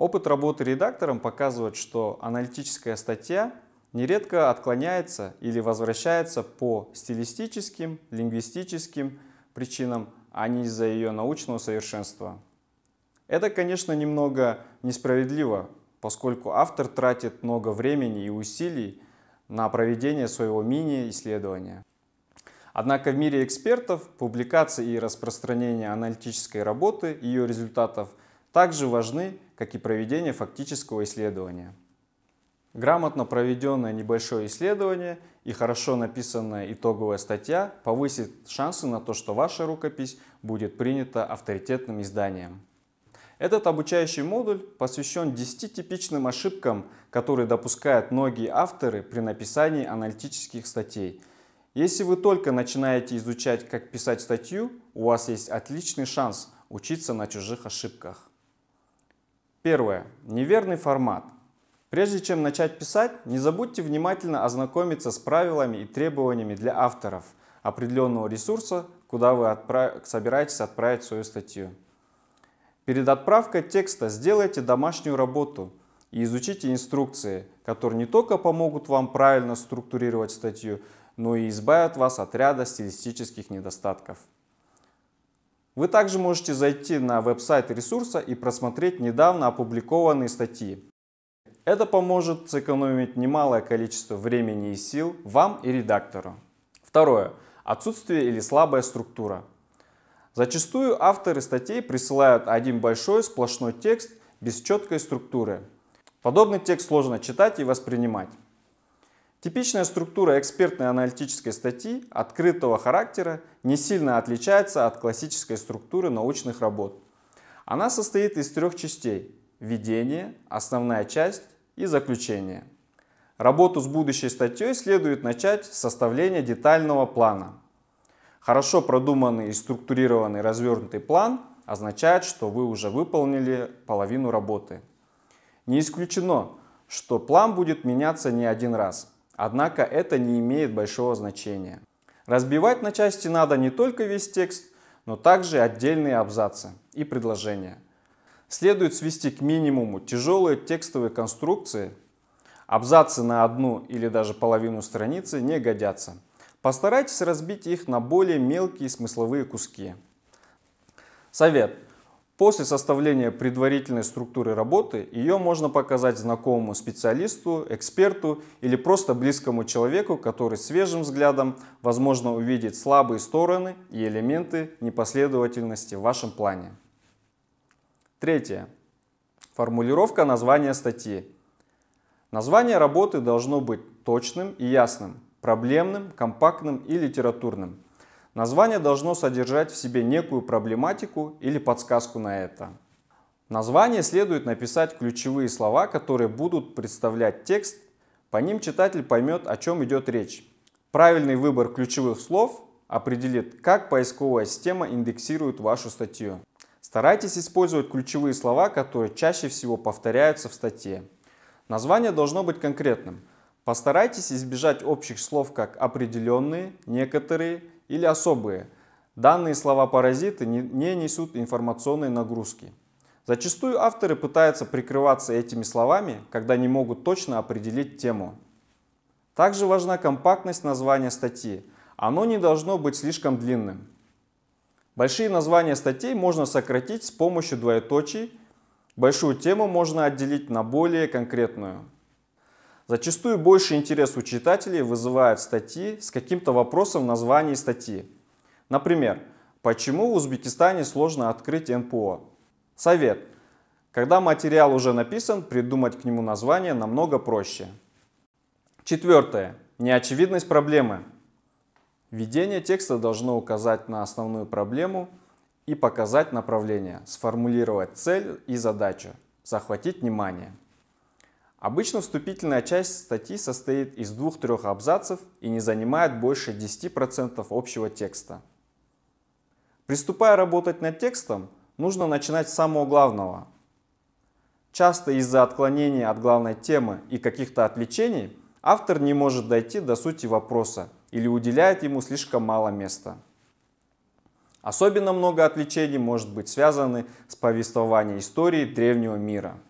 Опыт работы редактором показывает, что аналитическая статья нередко отклоняется или возвращается по стилистическим, лингвистическим причинам, а не из-за ее научного совершенства. Это, конечно, немного несправедливо, поскольку автор тратит много времени и усилий на проведение своего мини-исследования. Однако в мире экспертов публикация и распространение аналитической работы, и ее результатов – также важны, как и проведение фактического исследования. Грамотно проведенное небольшое исследование и хорошо написанная итоговая статья повысит шансы на то, что ваша рукопись будет принята авторитетным изданием. Этот обучающий модуль посвящен 10 типичным ошибкам, которые допускают многие авторы при написании аналитических статей. Если вы только начинаете изучать, как писать статью, у вас есть отличный шанс учиться на чужих ошибках. Первое. Неверный формат. Прежде чем начать писать, не забудьте внимательно ознакомиться с правилами и требованиями для авторов определенного ресурса, куда вы отправ... собираетесь отправить свою статью. Перед отправкой текста сделайте домашнюю работу и изучите инструкции, которые не только помогут вам правильно структурировать статью, но и избавят вас от ряда стилистических недостатков. Вы также можете зайти на веб-сайт ресурса и просмотреть недавно опубликованные статьи. Это поможет сэкономить немалое количество времени и сил вам и редактору. Второе. Отсутствие или слабая структура. Зачастую авторы статей присылают один большой сплошной текст без четкой структуры. Подобный текст сложно читать и воспринимать. Типичная структура экспертной аналитической статьи открытого характера не сильно отличается от классической структуры научных работ. Она состоит из трех частей – введение, основная часть и заключение. Работу с будущей статьей следует начать с составления детального плана. Хорошо продуманный и структурированный развернутый план означает, что вы уже выполнили половину работы. Не исключено, что план будет меняться не один раз – Однако это не имеет большого значения. Разбивать на части надо не только весь текст, но также отдельные абзацы и предложения. Следует свести к минимуму тяжелые текстовые конструкции. Абзацы на одну или даже половину страницы не годятся. Постарайтесь разбить их на более мелкие смысловые куски. Совет. После составления предварительной структуры работы ее можно показать знакомому специалисту, эксперту или просто близкому человеку, который свежим взглядом возможно увидит слабые стороны и элементы непоследовательности в вашем плане. Третье. Формулировка названия статьи. Название работы должно быть точным и ясным, проблемным, компактным и литературным – Название должно содержать в себе некую проблематику или подсказку на это. Название следует написать ключевые слова, которые будут представлять текст. По ним читатель поймет, о чем идет речь. Правильный выбор ключевых слов определит, как поисковая система индексирует вашу статью. Старайтесь использовать ключевые слова, которые чаще всего повторяются в статье. Название должно быть конкретным. Постарайтесь избежать общих слов как определенные, некоторые или особые. Данные слова-паразиты не несут информационной нагрузки. Зачастую авторы пытаются прикрываться этими словами, когда не могут точно определить тему. Также важна компактность названия статьи. Оно не должно быть слишком длинным. Большие названия статей можно сократить с помощью двоеточий. Большую тему можно отделить на более конкретную. Зачастую больше интерес у читателей вызывают статьи с каким-то вопросом в названии статьи. Например, почему в Узбекистане сложно открыть НПО? Совет. Когда материал уже написан, придумать к нему название намного проще. Четвертое. Неочевидность проблемы. Введение текста должно указать на основную проблему и показать направление, сформулировать цель и задачу, захватить внимание. Обычно вступительная часть статьи состоит из двух-трех абзацев и не занимает больше 10% общего текста. Приступая работать над текстом, нужно начинать с самого главного. Часто из-за отклонения от главной темы и каких-то отвлечений автор не может дойти до сути вопроса или уделяет ему слишком мало места. Особенно много отвлечений может быть связаны с повествованием истории древнего мира –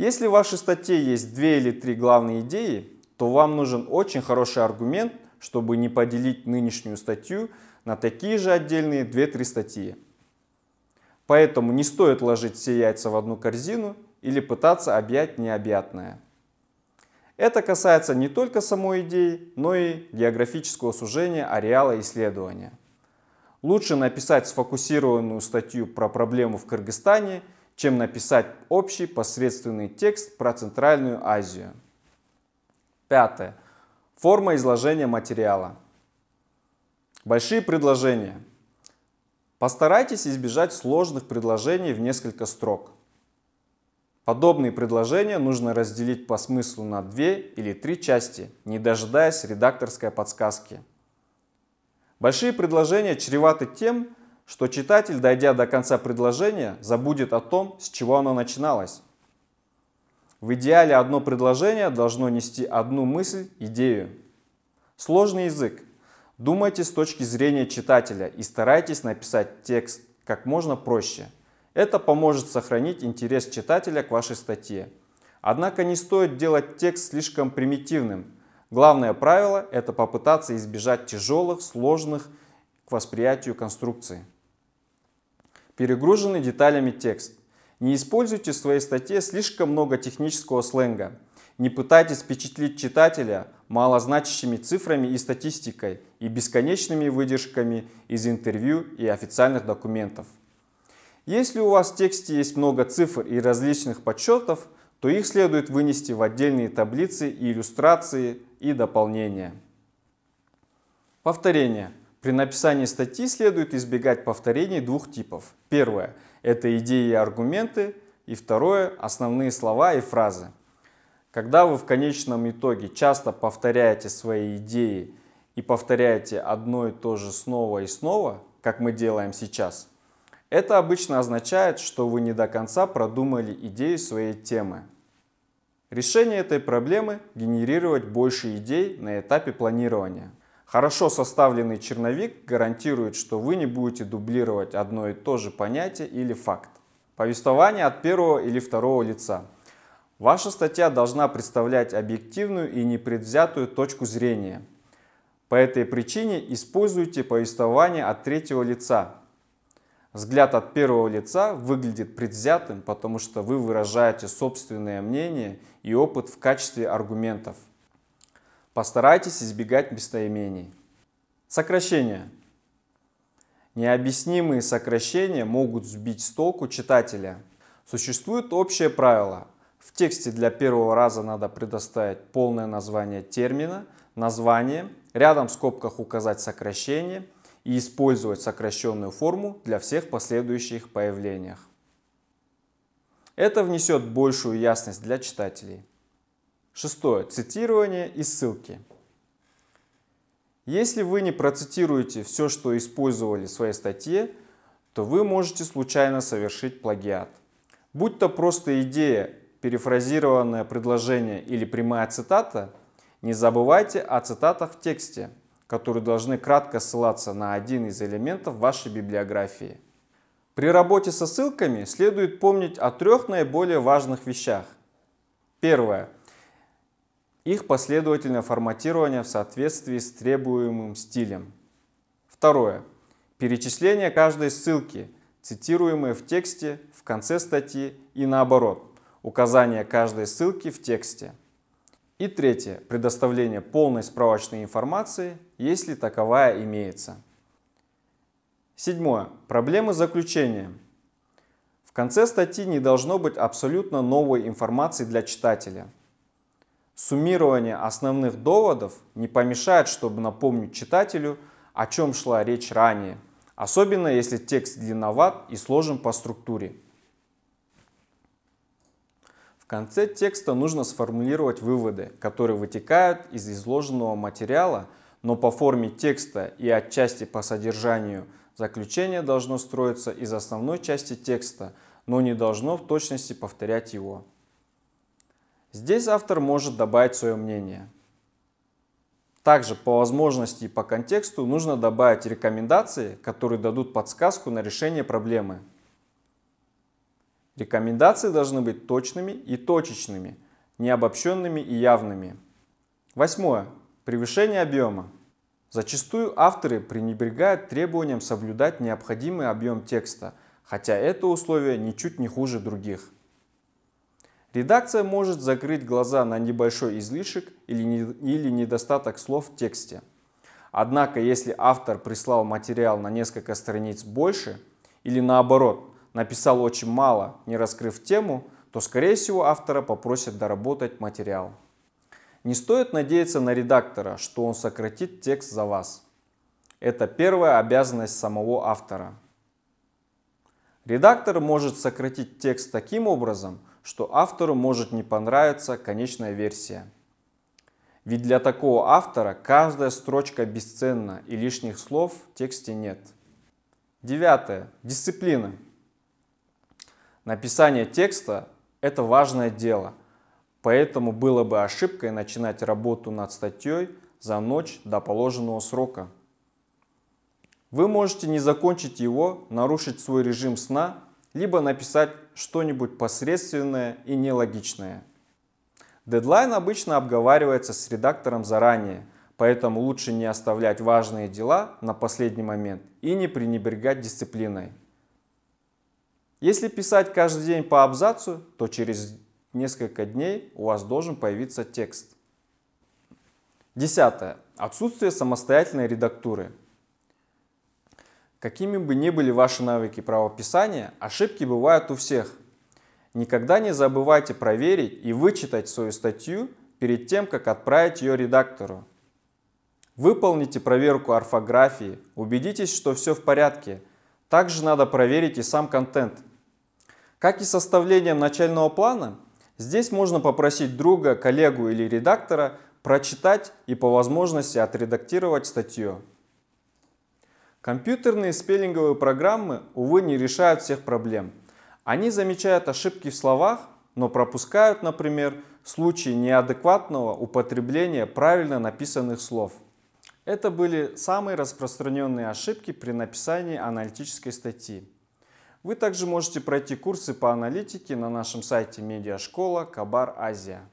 если в вашей статье есть две или три главные идеи, то вам нужен очень хороший аргумент, чтобы не поделить нынешнюю статью на такие же отдельные 2-3 статьи. Поэтому не стоит ложить все яйца в одну корзину или пытаться объять необъятное. Это касается не только самой идеи, но и географического сужения ареала исследования. Лучше написать сфокусированную статью про проблему в Кыргызстане – чем написать общий посредственный текст про Центральную Азию. Пятое. Форма изложения материала. Большие предложения. Постарайтесь избежать сложных предложений в несколько строк. Подобные предложения нужно разделить по смыслу на две или три части, не дожидаясь редакторской подсказки. Большие предложения чреваты тем, что читатель, дойдя до конца предложения, забудет о том, с чего оно начиналось. В идеале одно предложение должно нести одну мысль, идею. Сложный язык. Думайте с точки зрения читателя и старайтесь написать текст как можно проще. Это поможет сохранить интерес читателя к вашей статье. Однако не стоит делать текст слишком примитивным. Главное правило – это попытаться избежать тяжелых, сложных к восприятию конструкций. Перегруженный деталями текст. Не используйте в своей статье слишком много технического сленга. Не пытайтесь впечатлить читателя малозначащими цифрами и статистикой и бесконечными выдержками из интервью и официальных документов. Если у вас в тексте есть много цифр и различных подсчетов, то их следует вынести в отдельные таблицы, иллюстрации и дополнения. Повторение. При написании статьи следует избегать повторений двух типов. Первое – это идеи и аргументы, и второе – основные слова и фразы. Когда вы в конечном итоге часто повторяете свои идеи и повторяете одно и то же снова и снова, как мы делаем сейчас, это обычно означает, что вы не до конца продумали идею своей темы. Решение этой проблемы – генерировать больше идей на этапе планирования – Хорошо составленный черновик гарантирует, что вы не будете дублировать одно и то же понятие или факт. Повествование от первого или второго лица. Ваша статья должна представлять объективную и непредвзятую точку зрения. По этой причине используйте повествование от третьего лица. Взгляд от первого лица выглядит предвзятым, потому что вы выражаете собственное мнение и опыт в качестве аргументов. Постарайтесь избегать местоимений. Сокращения. Необъяснимые сокращения могут сбить с толку читателя. Существует общее правило. В тексте для первого раза надо предоставить полное название термина, название, рядом в скобках указать сокращение и использовать сокращенную форму для всех последующих появлениях. Это внесет большую ясность для читателей. Шестое. Цитирование и ссылки. Если вы не процитируете все, что использовали в своей статье, то вы можете случайно совершить плагиат. Будь то просто идея, перефразированное предложение или прямая цитата, не забывайте о цитатах в тексте, которые должны кратко ссылаться на один из элементов вашей библиографии. При работе со ссылками следует помнить о трех наиболее важных вещах. Первое их последовательное форматирование в соответствии с требуемым стилем. Второе. Перечисление каждой ссылки, цитируемой в тексте, в конце статьи и наоборот. Указание каждой ссылки в тексте. И третье. Предоставление полной справочной информации, если таковая имеется. Седьмое. Проблемы заключения. В конце статьи не должно быть абсолютно новой информации для читателя – Суммирование основных доводов не помешает, чтобы напомнить читателю, о чем шла речь ранее, особенно если текст длинноват и сложен по структуре. В конце текста нужно сформулировать выводы, которые вытекают из изложенного материала, но по форме текста и отчасти по содержанию заключение должно строиться из основной части текста, но не должно в точности повторять его. Здесь автор может добавить свое мнение. Также по возможности и по контексту нужно добавить рекомендации, которые дадут подсказку на решение проблемы. Рекомендации должны быть точными и точечными, не обобщенными и явными. Восьмое. Превышение объема. Зачастую авторы пренебрегают требованием соблюдать необходимый объем текста, хотя это условие ничуть не хуже других. Редакция может закрыть глаза на небольшой излишек или, не, или недостаток слов в тексте. Однако, если автор прислал материал на несколько страниц больше, или наоборот, написал очень мало, не раскрыв тему, то, скорее всего, автора попросят доработать материал. Не стоит надеяться на редактора, что он сократит текст за вас. Это первая обязанность самого автора. Редактор может сократить текст таким образом – что автору может не понравиться конечная версия. Ведь для такого автора каждая строчка бесценна и лишних слов в тексте нет. Девятое. Дисциплина. Написание текста – это важное дело, поэтому было бы ошибкой начинать работу над статьей за ночь до положенного срока. Вы можете не закончить его, нарушить свой режим сна, либо написать что-нибудь посредственное и нелогичное. Дедлайн обычно обговаривается с редактором заранее, поэтому лучше не оставлять важные дела на последний момент и не пренебрегать дисциплиной. Если писать каждый день по абзацу, то через несколько дней у вас должен появиться текст. Десятое. Отсутствие самостоятельной редактуры. Какими бы ни были ваши навыки правописания, ошибки бывают у всех. Никогда не забывайте проверить и вычитать свою статью перед тем, как отправить ее редактору. Выполните проверку орфографии, убедитесь, что все в порядке. Также надо проверить и сам контент. Как и составлением начального плана, здесь можно попросить друга, коллегу или редактора прочитать и по возможности отредактировать статью. Компьютерные спеллинговые программы, увы, не решают всех проблем. Они замечают ошибки в словах, но пропускают, например, случаи неадекватного употребления правильно написанных слов. Это были самые распространенные ошибки при написании аналитической статьи. Вы также можете пройти курсы по аналитике на нашем сайте медиашкола Кабар Азия.